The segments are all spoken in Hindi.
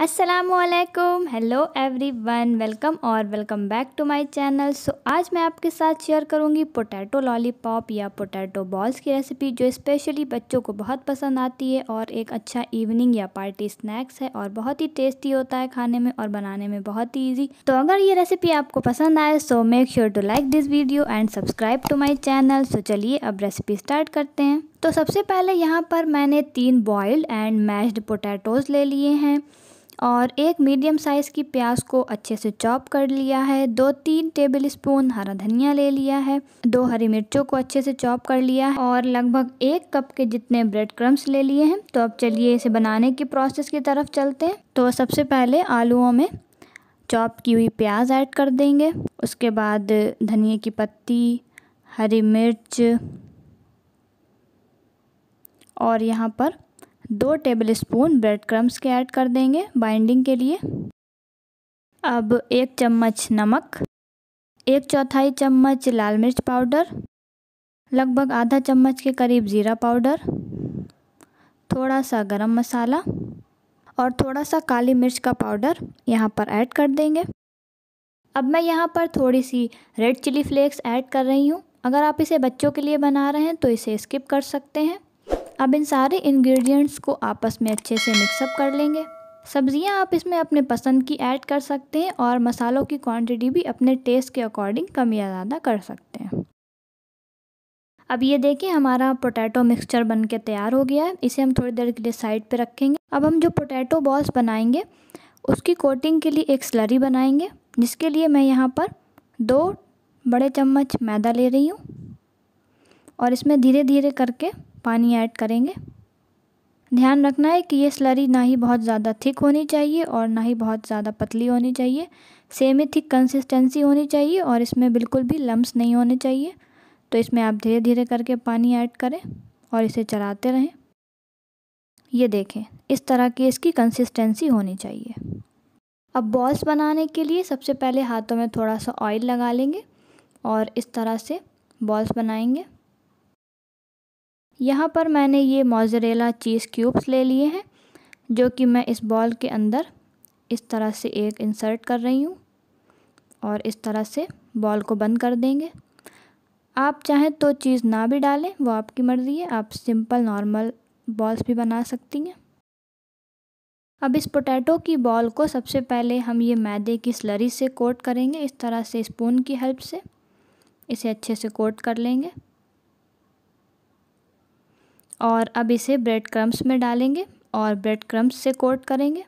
असलम हेलो वन वेलकम और welcome back to my channel so आज मैं आपके साथ शेयर करूँगी पोटैटो लॉलीपॉप या पोटैटो बॉल्स की रेसिपी जो स्पेशली बच्चों को बहुत पसंद आती है और एक अच्छा इवनिंग या पार्टी स्नैक्स है और बहुत ही टेस्टी होता है खाने में और बनाने में बहुत ही ईजी तो अगर ये रेसिपी आपको पसंद आए so make sure to like this video and subscribe to my channel so चलिए अब रेसिपी स्टार्ट करते हैं तो सबसे पहले यहाँ पर मैंने तीन बॉयल्ड एंड मैश्ड पोटैटोज़ ले लिए हैं और एक मीडियम साइज़ की प्याज को अच्छे से चॉप कर लिया है दो तीन टेबल स्पून हरा धनिया ले लिया है दो हरी मिर्चों को अच्छे से चॉप कर लिया है और लगभग एक कप के जितने ब्रेड क्रम्स ले लिए हैं तो अब चलिए इसे बनाने की प्रोसेस की तरफ चलते हैं तो सबसे पहले आलूओं में चॉप की हुई प्याज ऐड कर देंगे उसके बाद धनिए की पत्ती हरी मिर्च और यहाँ पर दो टेबल स्पून ब्रेड क्रम्स के ऐड कर देंगे बाइंडिंग के लिए अब एक चम्मच नमक एक चौथाई चम्मच लाल मिर्च पाउडर लगभग आधा चम्मच के करीब ज़ीरा पाउडर थोड़ा सा गरम मसाला और थोड़ा सा काली मिर्च का पाउडर यहाँ पर ऐड कर देंगे अब मैं यहाँ पर थोड़ी सी रेड चिली फ्लेक्स ऐड कर रही हूँ अगर आप इसे बच्चों के लिए बना रहे हैं तो इसे स्किप कर सकते हैं अब इन सारे इंग्रेडिएंट्स को आपस में अच्छे से मिक्सअप कर लेंगे सब्ज़ियाँ आप इसमें अपने पसंद की ऐड कर सकते हैं और मसालों की क्वांटिटी भी अपने टेस्ट के अकॉर्डिंग कम या ज़्यादा कर सकते हैं अब ये देखें हमारा पोटैटो मिक्सचर बन के तैयार हो गया है इसे हम थोड़ी देर के लिए साइड पर रखेंगे अब हम जो पोटैटो बॉल्स बनाएंगे उसकी कोटिंग के लिए एक स्लरी बनाएंगे जिसके लिए मैं यहाँ पर दो बड़े चम्मच मैदा ले रही हूँ और इसमें धीरे धीरे करके पानी ऐड करेंगे ध्यान रखना है कि ये स्लरी ना ही बहुत ज़्यादा थिक होनी चाहिए और ना ही बहुत ज़्यादा पतली होनी चाहिए सेम ही थिक कंसिस्टेंसी होनी चाहिए और इसमें बिल्कुल भी लम्स नहीं होने चाहिए तो इसमें आप धीरे धीरे करके पानी ऐड करें और इसे चलाते रहें ये देखें इस तरह की इसकी कंसिस्टेंसी होनी चाहिए अब बॉल्स बनाने के लिए सबसे पहले हाथों में थोड़ा सा ऑयल लगा लेंगे और इस तरह से बॉल्स बनाएंगे यहाँ पर मैंने ये मोज़रेला चीज़ क्यूब्स ले लिए हैं जो कि मैं इस बॉल के अंदर इस तरह से एक इंसर्ट कर रही हूँ और इस तरह से बॉल को बंद कर देंगे आप चाहें तो चीज़ ना भी डालें वो आपकी मर्ज़ी है आप सिंपल नॉर्मल बॉल्स भी बना सकती हैं अब इस पोटैटो की बॉल को सबसे पहले हम ये मैदे की स्लरी से कोट करेंगे इस तरह से स्पून की हेल्प से इसे अच्छे से कोट कर लेंगे और अब इसे ब्रेड क्रम्स में डालेंगे और ब्रेड क्रम्स से कोट करेंगे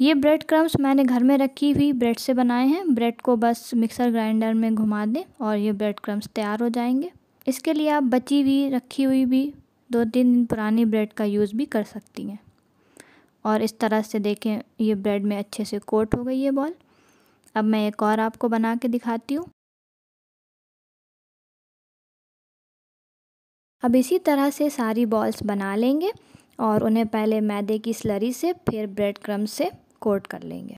ये ब्रेड क्रम्स मैंने घर में रखी हुई ब्रेड से बनाए हैं ब्रेड को बस मिक्सर ग्राइंडर में घुमा दें और ये ब्रेड क्रम्स तैयार हो जाएंगे इसके लिए आप बची हुई रखी हुई भी दो तीन दिन पुरानी ब्रेड का यूज़ भी कर सकती हैं और इस तरह से देखें ये ब्रेड में अच्छे से कोट हो गई है बॉल अब मैं एक और आपको बना के दिखाती हूँ अब इसी तरह से सारी बॉल्स बना लेंगे और उन्हें पहले मैदे की स्लरी से फिर ब्रेड क्रम से कोट कर लेंगे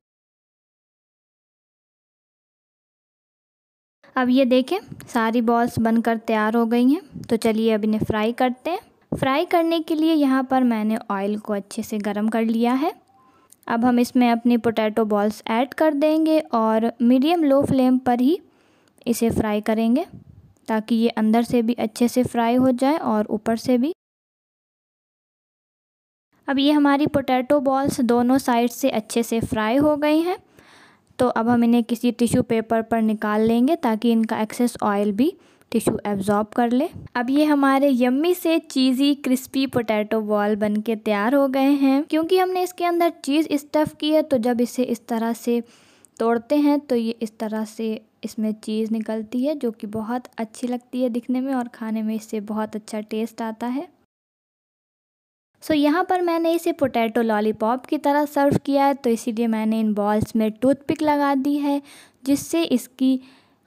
अब ये देखें सारी बॉल्स बनकर तैयार हो गई हैं तो चलिए अब इन्हें फ्राई करते हैं फ्राई करने के लिए यहाँ पर मैंने ऑयल को अच्छे से गर्म कर लिया है अब हम इसमें अपनी पोटैटो बॉल्स ऐड कर देंगे और मीडियम लो फ्लेम पर ही इसे फ्राई करेंगे ताकि ये अंदर से भी अच्छे से फ्राई हो जाए और ऊपर से भी अब ये हमारी पोटैटो बॉल्स दोनों साइड से अच्छे से फ्राई हो गई हैं तो अब हम इन्हें किसी टिश्यू पेपर पर निकाल लेंगे ताकि इनका एक्सेस ऑयल भी टिश्यू एब्जॉर्ब कर ले अब ये हमारे यम्मी से चीज़ी क्रिस्पी पोटैटो बॉल बन के तैयार हो गए हैं क्योंकि हमने इसके अंदर चीज़ स्टफ़ की है तो जब इसे इस तरह से तोड़ते हैं तो ये इस तरह से इसमें चीज़ निकलती है जो कि बहुत अच्छी लगती है दिखने में और खाने में इससे बहुत अच्छा टेस्ट आता है सो so, यहाँ पर मैंने इसे पोटैटो लॉलीपॉप की तरह सर्व किया है तो इसीलिए मैंने इन बॉल्स में टूथपिक लगा दी है जिससे इसकी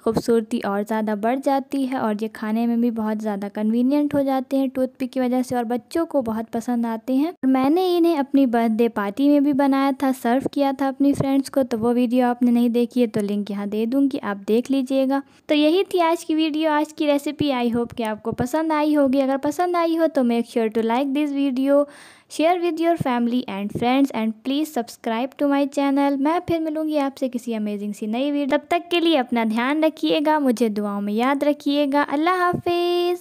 खूबसूरती और ज़्यादा बढ़ जाती है और ये खाने में भी बहुत ज़्यादा कन्वीनियंट हो जाते हैं टूथपिक की वजह से और बच्चों को बहुत पसंद आते हैं और मैंने इन्हें अपनी बर्थडे पार्टी में भी बनाया था सर्व किया था अपनी फ्रेंड्स को तो वो वीडियो आपने नहीं देखी है तो लिंक यहाँ दे दूँगी आप देख लीजिएगा तो यही थी आज की वीडियो आज की रेसिपी आई होप कि आपको पसंद आई होगी अगर पसंद आई हो तो make sure to like this video share with your family and friends and please subscribe to my channel मैं फिर मिलूंगी आपसे किसी अमेजिंग सी नई वीडियो तब तक के लिए अपना ध्यान रखिएगा मुझे दुआओं में याद रखिएगा अल्लाह हाफिज़